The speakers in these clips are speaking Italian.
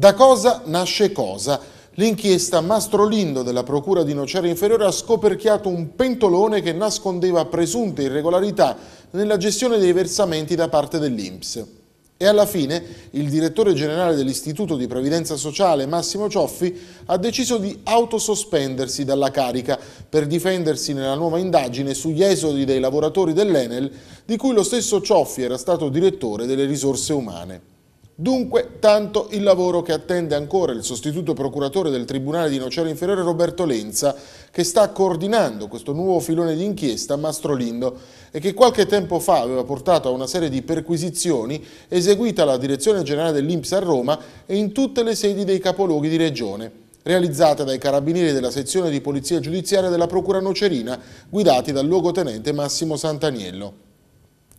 Da cosa nasce cosa? L'inchiesta Mastrolindo della Procura di Nocera Inferiore ha scoperchiato un pentolone che nascondeva presunte irregolarità nella gestione dei versamenti da parte dell'Inps. E alla fine il direttore generale dell'Istituto di Previdenza Sociale Massimo Cioffi ha deciso di autosospendersi dalla carica per difendersi nella nuova indagine sugli esodi dei lavoratori dell'Enel di cui lo stesso Cioffi era stato direttore delle risorse umane. Dunque, tanto il lavoro che attende ancora il sostituto procuratore del Tribunale di Nocera Inferiore Roberto Lenza, che sta coordinando questo nuovo filone di inchiesta a Mastrolindo e che qualche tempo fa aveva portato a una serie di perquisizioni eseguita alla Direzione Generale dell'Inps a Roma e in tutte le sedi dei capoluoghi di regione, realizzata dai carabinieri della sezione di polizia giudiziaria della Procura Nocerina, guidati dal luogotenente Massimo Santaniello.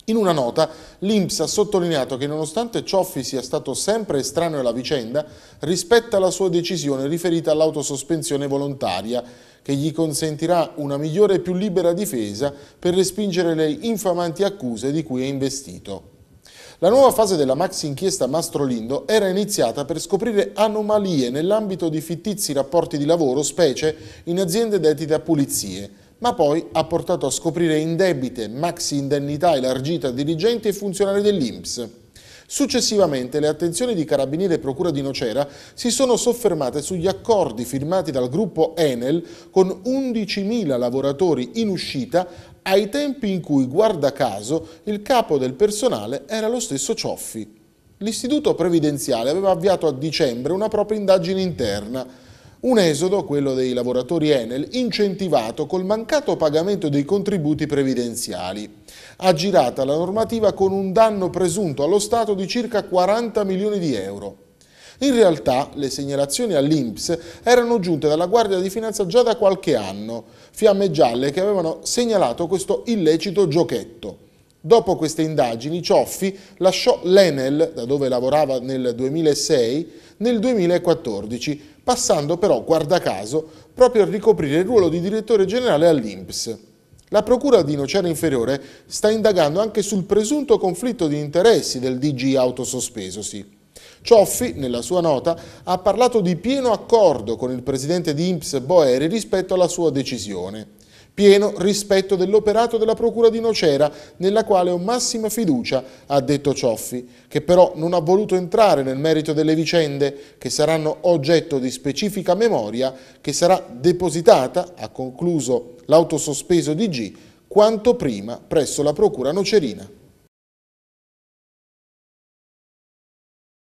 In una nota, l'Inps ha sottolineato che nonostante Cioffi sia stato sempre estraneo alla vicenda, rispetta la sua decisione riferita all'autosospensione volontaria, che gli consentirà una migliore e più libera difesa per respingere le infamanti accuse di cui è investito. La nuova fase della Max inchiesta Mastrolindo era iniziata per scoprire anomalie nell'ambito di fittizi rapporti di lavoro, specie in aziende dedite a pulizie ma poi ha portato a scoprire indebite maxi indennità elargite a dirigenti e funzionari dell'INPS. Successivamente le attenzioni di Carabinieri e Procura di Nocera si sono soffermate sugli accordi firmati dal gruppo Enel con 11.000 lavoratori in uscita ai tempi in cui, guarda caso, il capo del personale era lo stesso Cioffi. L'istituto previdenziale aveva avviato a dicembre una propria indagine interna un esodo, quello dei lavoratori Enel, incentivato col mancato pagamento dei contributi previdenziali. Aggirata la normativa con un danno presunto allo Stato di circa 40 milioni di euro. In realtà le segnalazioni all'Inps erano giunte dalla Guardia di Finanza già da qualche anno, fiamme gialle che avevano segnalato questo illecito giochetto. Dopo queste indagini Cioffi lasciò l'Enel, da dove lavorava nel 2006, nel 2014, passando però, guarda caso, proprio a ricoprire il ruolo di direttore generale all'Inps. La Procura di Nocera Inferiore sta indagando anche sul presunto conflitto di interessi del DG autosospesosi. Cioffi, nella sua nota, ha parlato di pieno accordo con il presidente di Inps Boeri rispetto alla sua decisione pieno rispetto dell'operato della Procura di Nocera, nella quale ho massima fiducia, ha detto Cioffi, che però non ha voluto entrare nel merito delle vicende che saranno oggetto di specifica memoria che sarà depositata, ha concluso l'autosospeso di G, quanto prima presso la Procura Nocerina.